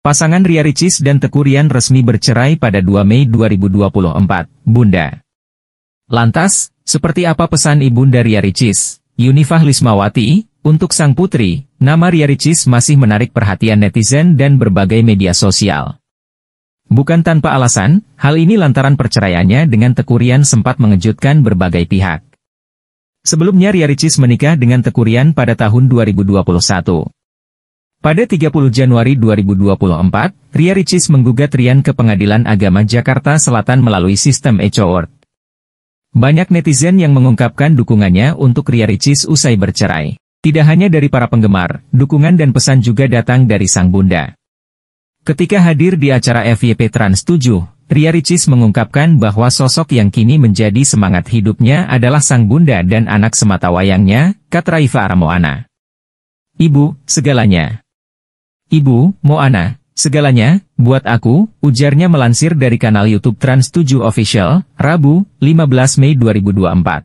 Pasangan Ria Ricis dan Tekurian resmi bercerai pada 2 Mei 2024, Bunda. Lantas, seperti apa pesan Ibunda Ria Ricis, Yunifah Lismawati, untuk sang putri, nama Ria Ricis masih menarik perhatian netizen dan berbagai media sosial. Bukan tanpa alasan, hal ini lantaran perceraiannya dengan Tekurian sempat mengejutkan berbagai pihak. Sebelumnya Ria Ricis menikah dengan Tekurian pada tahun 2021. Pada 30 Januari 2024, Ria Ricis menggugat Rian ke Pengadilan Agama Jakarta Selatan melalui sistem e-court. Banyak netizen yang mengungkapkan dukungannya untuk Ria Ricis usai bercerai. Tidak hanya dari para penggemar, dukungan dan pesan juga datang dari sang bunda. Ketika hadir di acara FYP Trans 7, Ria Ricis mengungkapkan bahwa sosok yang kini menjadi semangat hidupnya adalah sang bunda dan anak semata wayangnya, Katraifa Aramoana. Ibu, segalanya. Ibu, Moana, segalanya, buat aku, ujarnya melansir dari kanal YouTube Trans 7 Official, Rabu, 15 Mei 2024.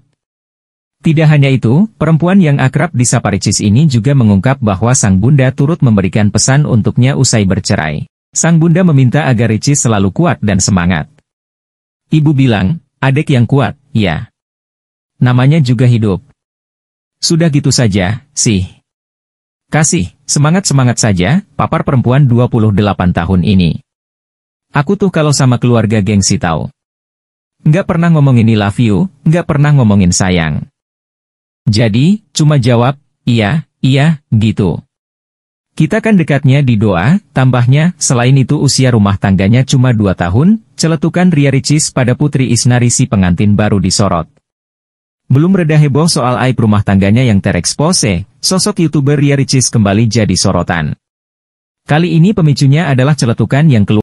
Tidak hanya itu, perempuan yang akrab di Saparicis Ricis ini juga mengungkap bahwa sang bunda turut memberikan pesan untuknya usai bercerai. Sang bunda meminta agar Ricis selalu kuat dan semangat. Ibu bilang, adik yang kuat, ya. Namanya juga hidup. Sudah gitu saja, sih. Kasih. Semangat-semangat saja, papar perempuan 28 tahun ini. Aku tuh kalau sama keluarga gengsi tahu. Nggak pernah ngomongin I love you, nggak pernah ngomongin sayang. Jadi, cuma jawab, iya, iya, gitu. Kita kan dekatnya di doa, tambahnya, selain itu usia rumah tangganya cuma 2 tahun, celetukan Ria Ricis pada Putri Isnarisi pengantin baru disorot. Belum reda heboh soal aib rumah tangganya yang terekspose, sosok YouTuber Ria Ricis kembali jadi sorotan. Kali ini pemicunya adalah celetukan yang keluar.